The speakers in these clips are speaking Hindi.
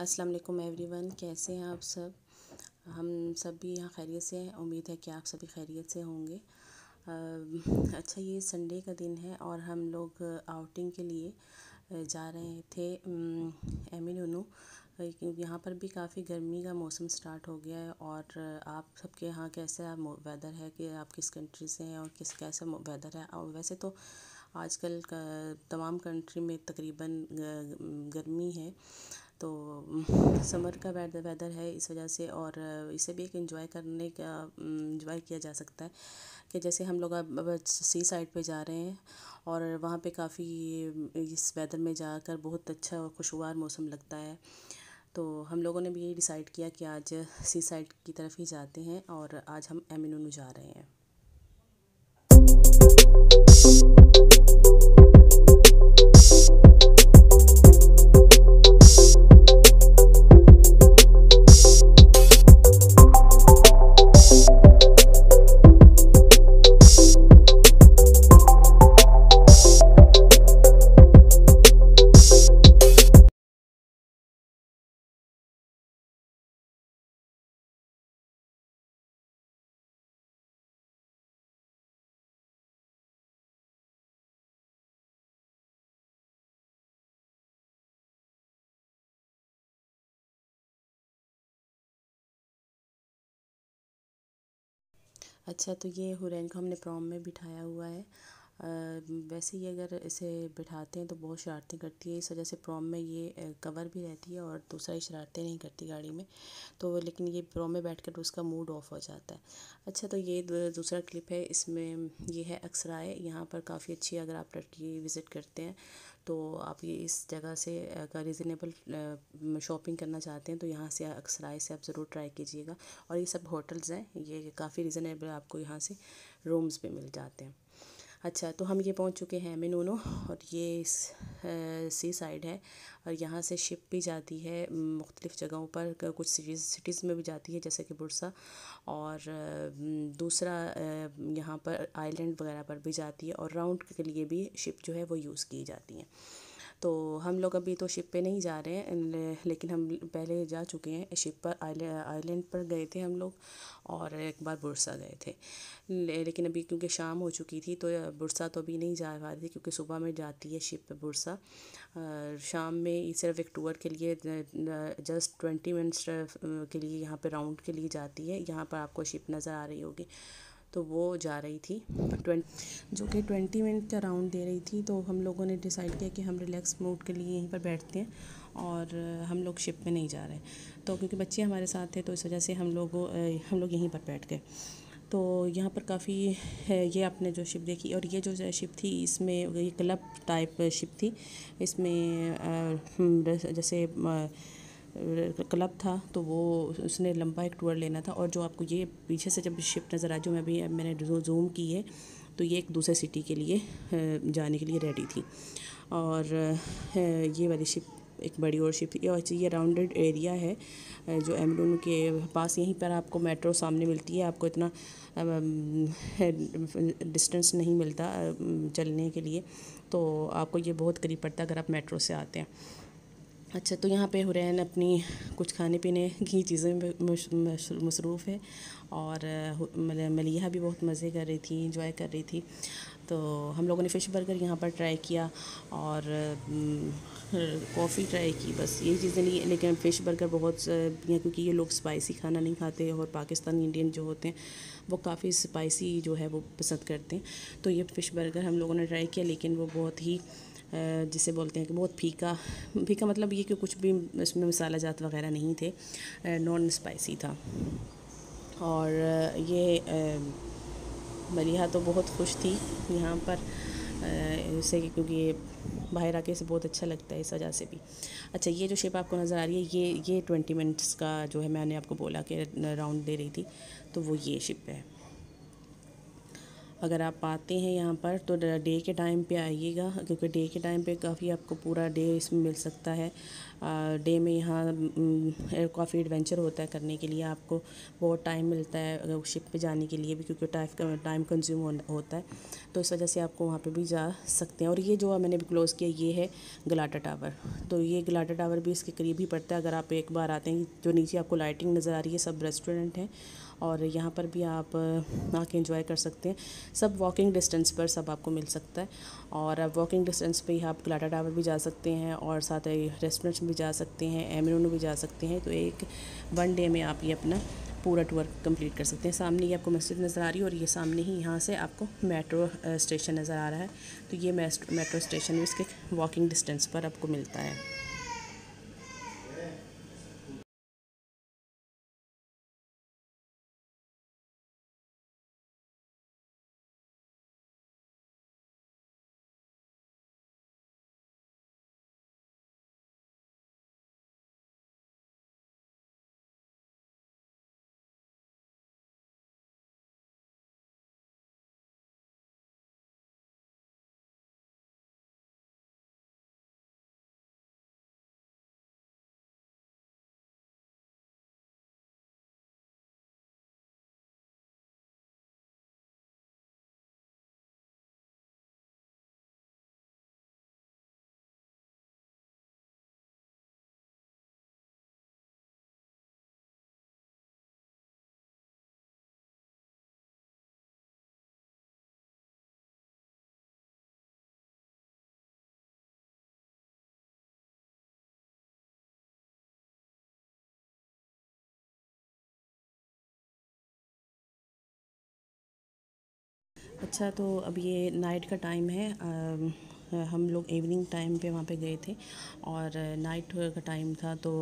अस्सलाम वालेकुम एवरीवन कैसे हैं आप सब हम सब भी यहाँ खैरियत से हैं उम्मीद है कि आप सभी खैरियत से होंगे अच्छा ये संडे का दिन है और हम लोग आउटिंग के लिए जा रहे थे एमिन उनू क्योंकि यहाँ पर भी काफ़ी गर्मी का मौसम स्टार्ट हो गया है और आप सबके यहाँ कैसा वेदर है कि आप किस कंट्री से हैं और किस कैसा वेदर है और वैसे तो आजकल का तमाम कंट्री में तकरीबन गर्मी है तो समर का वेदर है इस वजह से और इसे भी एक इन्जॉय करने का इन्जॉय किया जा सकता है कि जैसे हम लोग अब सी साइड पे जा रहे हैं और वहाँ पे काफ़ी इस वेदर में जाकर बहुत अच्छा और खुशगवार मौसम लगता है तो हम लोगों ने भी यही डिसाइड किया कि आज सी साइड की तरफ ही जाते हैं और आज हम एमिनू जा रहे हैं अच्छा तो ये हुरैन को हमने प्रॉम में बिठाया हुआ है वैसे ही अगर इसे बिठाते हैं तो बहुत शरारतें करती है इस वजह से प्रॉम में ये कवर भी रहती है और दूसरा ये शरारतें नहीं करती गाड़ी में तो लेकिन ये प्रॉम में बैठ कर तो उसका मूड ऑफ हो जाता है अच्छा तो ये दूसरा क्लिप है इसमें ये है अक्सराय यहाँ पर काफ़ी अच्छी अगर आप लड़की विज़िट करते हैं तो आप ये इस जगह से अगर रिजनेबल शॉपिंग करना चाहते हैं तो यहाँ से अक्सराय से आप ज़रूर ट्राई कीजिएगा और ये सब होटल्स हैं ये काफ़ी रिजनेबल आपको यहाँ से रूम्स भी मिल जाते हैं अच्छा तो हम ये पहुंच चुके हैं मिनोनो और ये सी साइड है और यहाँ से शिप भी जाती है मुख्तलिफ़ जगहों पर कुछ सिटीज़ सिटीज़ में भी जाती है जैसे कि बुरसा और दूसरा यहाँ पर आइलैंड वगैरह पर भी जाती है और राउंड के लिए भी शिप जो है वो यूज़ की जाती हैं तो हम लोग अभी तो शिप पे नहीं जा रहे हैं लेकिन हम पहले जा चुके हैं शिप पर आइलैंड पर गए थे हम लोग और एक बार बुरसा गए थे लेकिन अभी क्योंकि शाम हो चुकी थी तो बुरसा तो अभी नहीं जा पा रही थी क्योंकि सुबह में जाती है शिप बुरसा शाम में सिर्फ एक टूर के लिए जस्ट ट्वेंटी मिनट्स के लिए यहाँ पर राउंड के लिए जाती है यहाँ पर आपको शिप नज़र आ रही होगी तो वो जा रही थी ट्वेंट जो कि ट्वेंटी मिनट का राउंड दे रही थी तो हम लोगों ने डिसाइड किया कि हम रिलैक्स मूड के लिए यहीं पर बैठते हैं और हम लोग शिप में नहीं जा रहे तो क्योंकि बच्चे हमारे साथ थे तो इस वजह से हम लोग हम लोग यहीं पर बैठ गए तो यहाँ पर काफ़ी ये आपने जो शिप देखी और ये जो शिप थी इसमें ये क्लब टाइप शिप थी इसमें हम्म, जैसे क्लब था तो वो उसने लंबा एक टूर लेना था और जो आपको ये पीछे से जब शिप नज़र आ जो मैं अभी मैंने जो जूम की है तो ये एक दूसरे सिटी के लिए जाने के लिए रेडी थी और ये वाली शिप एक बड़ी और शिप थी और ये राउंडेड एरिया है जो एमडून के पास यहीं पर आपको मेट्रो सामने मिलती है आपको इतना डिस्टेंस नहीं मिलता चलने के लिए तो आपको ये बहुत करीब पड़ता है अगर आप मेट्रो से आते हैं अच्छा तो यहाँ पे हुरैन अपनी कुछ खाने पीने की चीज़ें में मसरूफ़ है और मतलब मलिया भी बहुत मज़े कर रही थी इंजॉय कर रही थी तो हम लोगों ने फ़िश बर्गर यहाँ पर ट्राई किया और हम्म, कॉफ़ी ट्राई की बस ये चीज़ें नहीं लेकिन फ़िश बर्गर बहुत क्योंकि ये लोग स्पाइसी खाना नहीं खाते और पाकिस्तानी इंडियन जो होते हैं वो काफ़ी स्पाइसी जो है वो पसंद करते हैं तो ये फ़िश बर्गर हम लोगों ने ट्राई किया लेकिन वो बहुत ही जिसे बोलते हैं कि बहुत फीका फीका मतलब ये कि कुछ भी इसमें मसाला जात वगैरह नहीं थे नॉन स्पाइसी था और ये मलिहा तो बहुत खुश थी यहाँ पर इससे क्योंकि ये बाहर आके से बहुत अच्छा लगता है इस वजह से भी अच्छा ये जो शेप आपको नज़र आ रही है ये ये ट्वेंटी मिनट्स का जो है मैंने आपको बोला कि राउंड दे रही थी तो वो ये शिप है अगर आप आते हैं यहाँ पर तो डे के टाइम पे आइएगा क्योंकि डे के टाइम पे काफ़ी आपको पूरा डे इसमें मिल सकता है डे में यहाँ काफ़ी एडवेंचर होता है करने के लिए आपको बहुत टाइम मिलता है अगर शिप पे जाने के लिए भी क्योंकि टाइम टाइम कंज्यूम होता है तो इस वजह से आपको वहाँ पर भी जा सकते हैं और ये जो मैंने भी क्लोज़ किया ये है गलाटा टावर तो ये गलाटा टावर भी इसके करीब ही पड़ता है अगर आप एक बार आते हैं जो नीचे आपको लाइटिंग नज़र आ रही है सब रेस्टोरेंट हैं और यहाँ पर भी आप आके इंजॉय कर सकते हैं सब वॉकिंग डिस्टेंस पर सब आपको मिल सकता है और आप वॉकिंग डिस्टेंस पर ही आप गलाटा टावर भी जा सकते हैं और साथ ही रेस्टोरेंट्स भी जा सकते हैं एमिनोनो भी जा सकते हैं तो एक वन डे में आप ये अपना पूरा टूर कंप्लीट कर सकते हैं सामने ही आपको मस्जिद नज़र आ रही है और ये सामने ही यहाँ से आपको मेट्रो स्टेशन नज़र आ रहा है तो ये मेट्रो स्टेशन भी इसके वॉकिंग डिस्टेंस पर आपको मिलता है अच्छा तो अब ये नाइट का टाइम है आ, हम लोग इवनिंग टाइम पे वहाँ पे गए थे और नाइट का टाइम था तो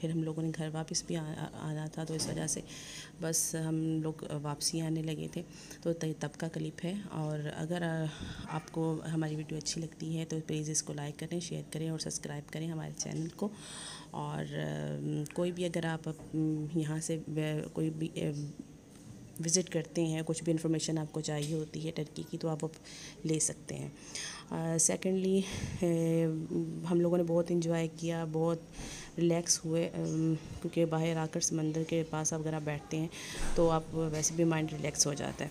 फिर हम लोगों ने घर वापस भी आ, आना था तो इस वजह से बस हम लोग वापसी आने लगे थे तो तब का क्लिप है और अगर आपको हमारी वीडियो अच्छी लगती है तो प्लीज़ इसको लाइक करें शेयर करें और सब्सक्राइब करें हमारे चैनल को और कोई भी अगर आप यहाँ से कोई भी विज़िट करते हैं कुछ भी इन्फॉर्मेशन आपको चाहिए होती है टर्की की तो आप ले सकते हैं सेकेंडली हम लोगों ने बहुत इन्जॉय किया बहुत रिलैक्स हुए क्योंकि बाहर आकर समंदर के पास अगर आप बैठते हैं तो आप वैसे भी माइंड रिलैक्स हो जाता है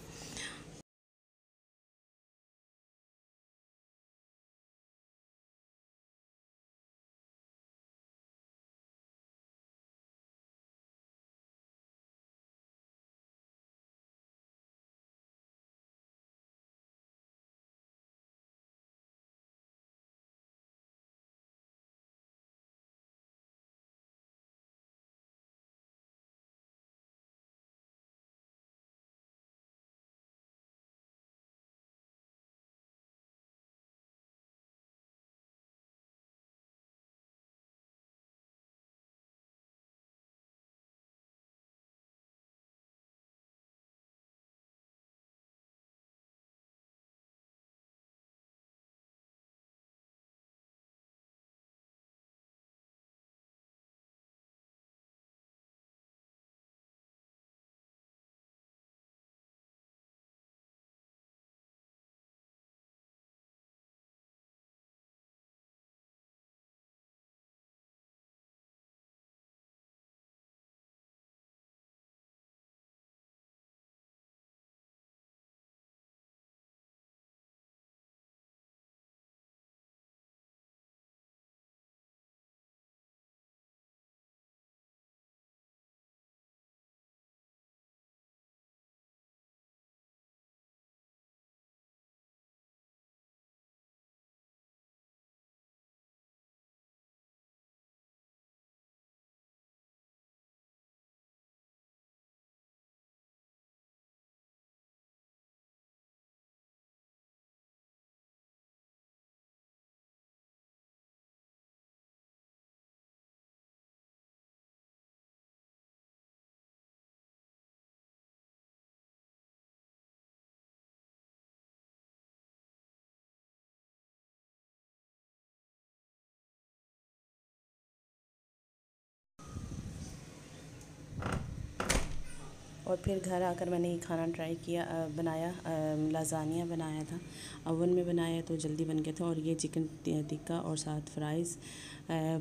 और फिर घर आकर मैंने ये खाना ट्राई किया बनाया लाजानिया बनाया था ओवन में बनाया तो जल्दी बन गया था और ये चिकन टिक्का और साथ फ्राइज़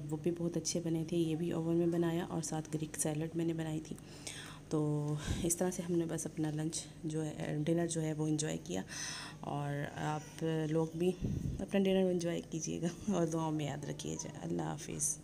वो भी बहुत अच्छे बने थे ये भी ओवन में बनाया और साथ ग्रीक सैलड मैंने बनाई थी तो इस तरह से हमने बस अपना लंच जो है डिनर जो है वो इन्जॉय किया और आप लोग भी अपना डिनर इन्जॉय कीजिएगा और दुआओं में याद रखिए अल्लाह हाफिज़